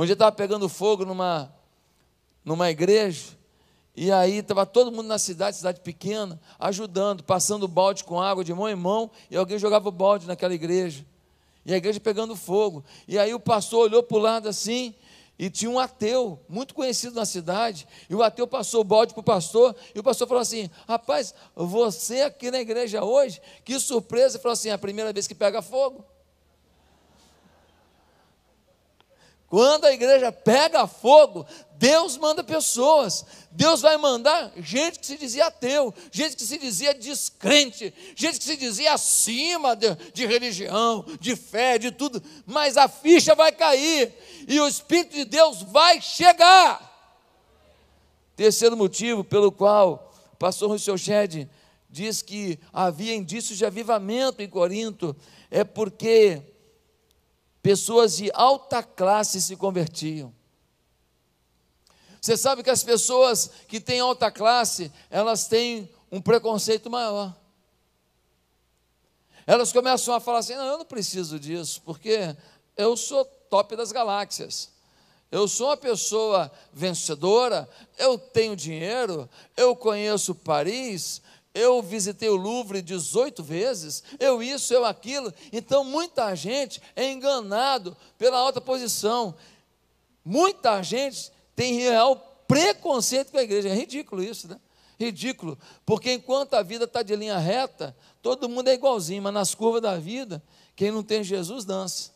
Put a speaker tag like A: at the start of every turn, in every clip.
A: Um dia estava pegando fogo numa, numa igreja, e aí estava todo mundo na cidade, cidade pequena, ajudando, passando balde com água de mão em mão, e alguém jogava o balde naquela igreja. E a igreja pegando fogo. E aí o pastor olhou para o lado assim, e tinha um ateu, muito conhecido na cidade, e o ateu passou o balde para o pastor, e o pastor falou assim: Rapaz, você aqui na igreja hoje, que surpresa! Ele falou assim: é a primeira vez que pega fogo. Quando a igreja pega fogo, Deus manda pessoas, Deus vai mandar gente que se dizia ateu, gente que se dizia descrente, gente que se dizia acima de, de, religião, de fé, de tudo, mas a ficha vai cair e o Espírito de Deus vai chegar. Terceiro motivo pelo qual o pastor Rousseau Shed diz que havia indícios de avivamento em Corinto é porque Pessoas de alta classe se convertiam. Você sabe que as pessoas que têm alta classe, elas têm um preconceito maior. Elas começam a falar assim: não, ah, eu não preciso disso, porque eu sou top das galáxias. Eu sou uma pessoa vencedora, eu tenho dinheiro, eu conheço Paris, eu visitei o Louvre 18 vezes, eu isso, eu aquilo. Então, muita gente é enganado pela alta posição. Muita gente tem real preconceito com a igreja. É ridículo isso, né? Ridículo. Porque enquanto a vida está de linha reta, todo mundo é igualzinho, mas nas curvas da vida, quem não tem Jesus dança.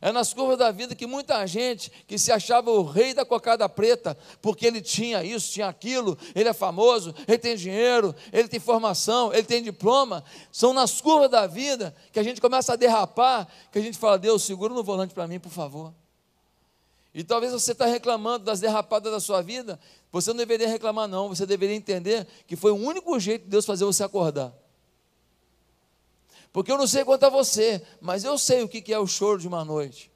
A: É nas curvas da vida que muita gente que se achava o rei da cocada preta, porque ele tinha isso, tinha aquilo, ele é famoso, ele tem dinheiro, ele tem formação, ele tem diploma. São nas curvas da vida que a gente começa a derrapar, que a gente fala: Deus, segura no volante para mim, por favor. E talvez você está reclamando das derrapadas da sua vida, você não deveria reclamar, não, você deveria entender que foi o único jeito de Deus fazer você acordar. Porque eu não sei quanto a você, mas eu sei o que é o choro de uma noite.